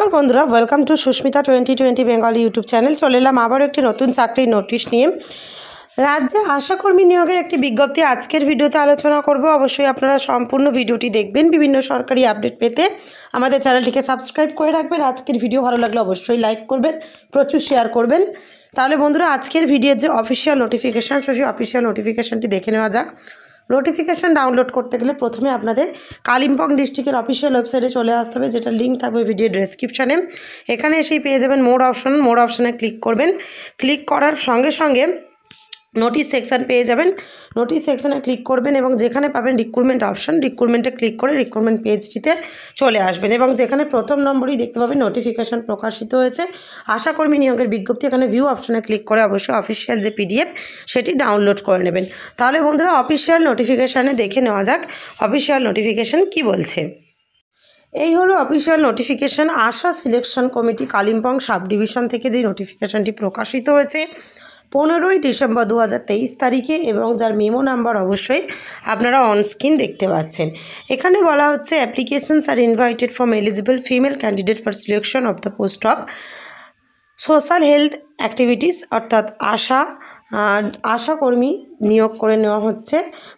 নমস্কার বন্ধুরা welcome to Susmita twenty twenty Bengal YouTube channel চলে এলাম আবারও একটি নতুন চাকরির নোটিশ নিয়ে রাজ্যে আশাকর্মী নিয়োগের একটি বিজ্ঞপ্তি আজকের ভিডিওতে আলোচনা করব অবশ্যই আপনারা সম্পূর্ণ ভিডিওটি দেখবেন বিভিন্ন সরকারি আপডেট পেতে আমাদের চ্যানেলটিকে সাবস্ক্রাইব করে রাখবেন আজকের ভিডিও ভালো লাগলে অবশ্যই লাইক করবেন প্রচুর শেয়ার করবেন তাহলে বন্ধুরা আজকের ভিডিওর যে অফিসিয়াল নোটিফিকেশান সেই অফিসিয়াল নোটিফিকেশানটি দেখে নেওয়া যাক নোটিফিকেশান ডাউনলোড করতে গেলে প্রথমে আপনাদের কালিম্পং ডিস্ট্রিক্টের অফিসিয়াল ওয়েবসাইটে চলে আসতে হবে যেটা লিঙ্ক থাকবে ভিডিও ডিসক্রিপশানে এখানে এসেই পেয়ে যাবেন মোর অপশন মোর অপশানে ক্লিক করবেন ক্লিক করার সঙ্গে সঙ্গে নোটিস সেকশান পেয়ে যাবেন নোটিস সেকশানে ক্লিক করবেন এবং যেখানে পাবেন রিক্রুটমেন্ট অপশান রিক্রুটমেন্টে ক্লিক করে রিক্রুটমেন্ট পেজটিতে চলে আসবেন এবং যেখানে প্রথম নম্বরই দেখতে পাবেন নোটিফিকেশান প্রকাশিত হয়েছে আশাকর্মী নিয়োগের বিজ্ঞপ্তি এখানে ভিউ অপশানে ক্লিক করে অবশ্যই অফিসিয়াল যে পিডিএফ সেটি ডাউনলোড করে নেবেন তাহলে বন্ধুরা অফিসিয়াল নোটিফিকেশানে দেখে নেওয়া যাক অফিসিয়াল নোটিফিকেশান কি বলছে এই হলো official notification ASHA selection committee Kalimpong sub division থেকে যে নোটিফিকেশানটি প্রকাশিত হয়েছে পনেরোই ডিসেম্বর দু তারিখে এবং যার মেমো নাম্বার অবশ্যই আপনারা অনস্ক্রিন দেখতে পাচ্ছেন এখানে বলা হচ্ছে applications are invited from eligible female candidate for selection of the post of social health activities অর্থাৎ আশা আশাকর্মী নিয়োগ করে নেওয়া হচ্ছে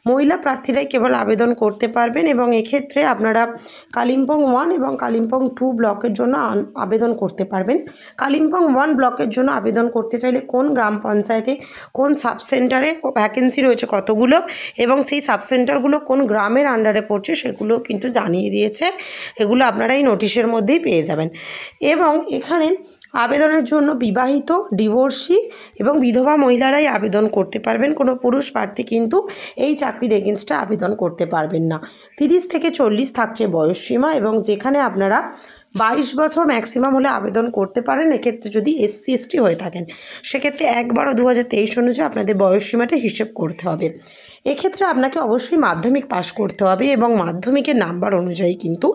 মহিলা প্রার্থীরাই কেবল আবেদন করতে পারবেন এবং এক্ষেত্রে আপনারা কালিম্পং ওয়ান এবং কালিম্পং টু ব্লকের জন্য আবেদন করতে পারবেন কালিম্পং ওয়ান ব্লকের জন্য আবেদন করতে চাইলে কোন গ্রাম পঞ্চায়েতে কোন সাব সেন্টারে ভ্যাকেন্সি রয়েছে কতগুলো এবং সেই সাব সেন্টারগুলো কোন গ্রামের আন্ডারে পড়ছে সেগুলো কিন্তু জানিয়ে দিয়েছে এগুলো আপনারা এই নোটিশের মধ্যেই পেয়ে যাবেন এবং এখানে আবেদনের জন্য বিবাহিত ডিভোর্সি এবং বিধবা মহিলারাই আবেদন করতে পারবেন কোনো পুরুষ প্রার্থী কিন্তু এই চাকরির এগেনস্টে আবেদন করতে পারবেন না তিরিশ থেকে চল্লিশ থাকছে বয়সসীমা এবং যেখানে আপনারা বাইশ বছর ম্যাক্সিমাম হলে আবেদন করতে পারেন এক্ষেত্রে যদি এসসি এসটি হয়ে থাকেন সেক্ষেত্রে একবারও দু হাজার তেইশ অনুযায়ী আপনাদের বয়সসীমাটা হিসেব করতে হবে এক্ষেত্রে আপনাকে অবশ্যই মাধ্যমিক পাশ করতে হবে এবং মাধ্যমিকের নাম্বার অনুযায়ী কিন্তু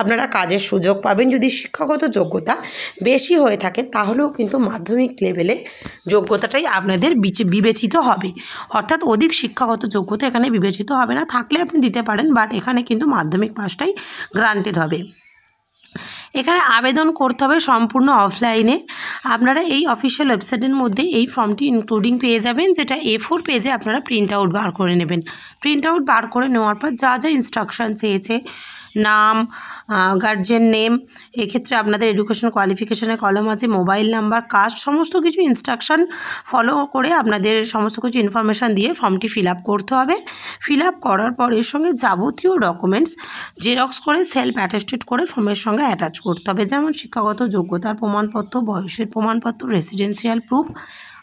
আপনারা কাজের সুযোগ পাবেন যদি শিক্ষাগত যোগ্যতা বেশি হয়ে থাকে তাহলেও কিন্তু মাধ্যমিক লেভেলে যোগ্যতাটাই আপনাদের বিবেচিত হবে অর্থাৎ অধিক শিক্ষাগত যোগ্যতা এখানে বিবেচিত হবে না থাকলে আপনি দিতে পারেন বাট এখানে কিন্তু মাধ্যমিক পাশটাই গ্রান্টেড হবে এখানে আবেদন করতে হবে সম্পূর্ণ অফলাইনে আপনারা এই অফিসিয়াল ওয়েবসাইটের মধ্যে এই ফর্মটি ইনক্লুডিং পেয়ে যাবেন যেটা এ ফোর পেজে আপনারা প্রিন্ট আউট বার করে নেবেন প্রিন্ট আউট বার করে নেওয়ার পর যা যা ইনস্ট্রাকশান চেয়েছে নাম গার্জেন নেম এক্ষেত্রে আপনাদের এডুকেশন কোয়ালিফিকেশানের কলম আছে মোবাইল নাম্বার কাস্ট সমস্ত কিছু ইনস্ট্রাকশান ফলো করে আপনাদের সমস্ত কিছু ইনফরমেশান দিয়ে ফর্মটি ফিল আপ করতে হবে ফিল আপ করার পর এর সঙ্গে যাবতীয় ডকুমেন্টস জেরক্স করে সেলফ অ্যাটাস্টেড করে ফর্মের সঙ্গে অ্যাটাচ করতে হবে যেমন শিক্ষাগত যোগ্যতার প্রমাণপত্র বয়সের প্রমাণপত্র রেসিডেন্সিয়াল প্রুফ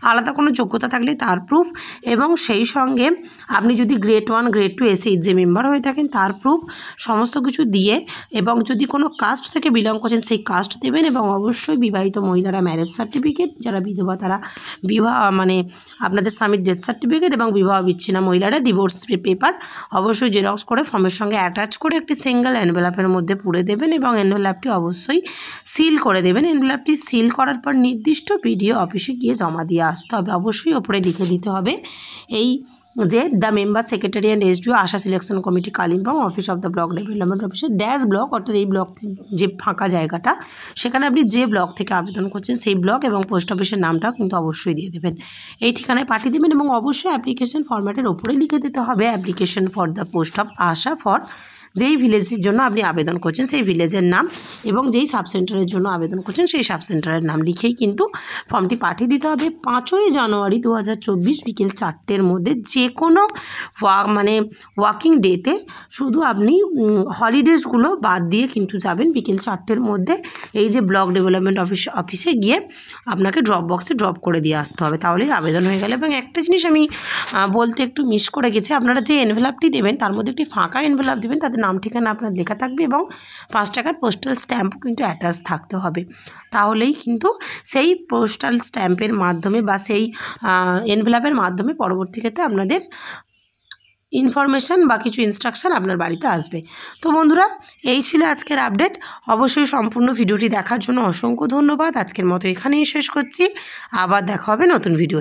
আলাদা কোনো যোগ্যতা থাকলে তার প্রুফ এবং সেই সঙ্গে আপনি যদি গ্রেড ওয়ান গ্রেড টু এসে যে মেম্বার হয়ে থাকেন তার প্রুফ সমস্ত কিছু দিয়ে এবং যদি কোনো কাস্ট থেকে বিলং করছেন সেই কাস্ট দেবেন এবং অবশ্যই বিবাহিত মহিলারা ম্যারেজ সার্টিফিকেট যারা বিধবা তারা বিবাহ মানে আপনাদের স্বামীর ডেথ সার্টিফিকেট এবং বিবাহ বিচ্ছিন্ন মহিলারা ডিভোর্স পেপার অবশ্যই জেরক্স করে ফর্মের সঙ্গে অ্যাটাচ করে একটি সিঙ্গেল অ্যানভেলাপের মধ্যে পুড়ে দেবেন এবং অ্যানভেলাপটি অবশ্যই সিল করে দেবেন অ্যানভেলাপটি সিল করার পর নির্দিষ্ট বিডিও অফিসে গিয়ে জমা দিয়ে আসতে হবে অবশ্যই ওপরে লিখে দিতে হবে এই যে the member secretary and S D O ASHA selection committee Kalimpong office of the block development অফিসের ড্যাশ ব্লক অর্থাৎ এই ব্লক যে ফাঁকা জায়গাটা সেখানে আপনি যে ব্লক থেকে আবেদন করছেন সেই ব্লক এবং পোস্ট অফিসের নামটাও কিন্তু অবশ্যই দিয়ে দেবেন এই ঠিকানায় পাঠিয়ে দেবেন এবং অবশ্যই অ্যাপ্লিকেশন ফর্ম্যাটের ওপরে লিখে দিতে হবে application for the post of ASHA for যেই ভিলেজের জন্য আপনি আবেদন করছেন সেই ভিলেজের নাম এবং যেই সাব সেন্টারের জন্য আবেদন করছেন সেই সাব সেন্টারের নাম লিখেই কিন্তু ফর্মটি পাঠিয়ে দিতে হবে পাঁচই জানুয়ারি দু হাজার বিকেল চারটের মধ্যে যে কোনো মানে ওয়াকিং ডেতে শুধু আপনি হলিডেজগুলো বাদ দিয়ে কিন্তু যাবেন বিকেল চারটের মধ্যে এই যে ব্লক ডেভেলপমেন্ট অফিস অফিসে গিয়ে আপনাকে ড্রপ বক্সে ড্রপ করে দিয়ে আসতে হবে তাহলেই আবেদন হয়ে গেল এবং একটা জিনিস আমি বলতে একটু মিস করে গেছি আপনারা যে এনভেলাপটি দেবেন তার মধ্যে একটি ফাঁকা এনভেলাপ দেবেন তাদের নাম ঠিকানা আপনার লেখা থাকবে এবং পাঁচ টাকার পোস্টাল স্ট্যাম্পও কিন্তু অ্যাটাচ থাকতে হবে তাহলেই কিন্তু সেই পোস্টাল স্ট্যাম্পের মাধ্যমে বা সেই এনভেলাপের মাধ্যমে পরবর্তী ক্ষেত্রে আপনাদের ইনফরমেশান বা কিছু ইনস্ট্রাকশান আপনার বাড়িতে আসবে তো বন্ধুরা এই ছিল আজকের আপডেট অবশ্যই সম্পূর্ণ ভিডিওটি দেখার জন্য অসংখ্য ধন্যবাদ আজকের মতো এখানেই শেষ করছি আবার দেখা হবে নতুন ভিডিও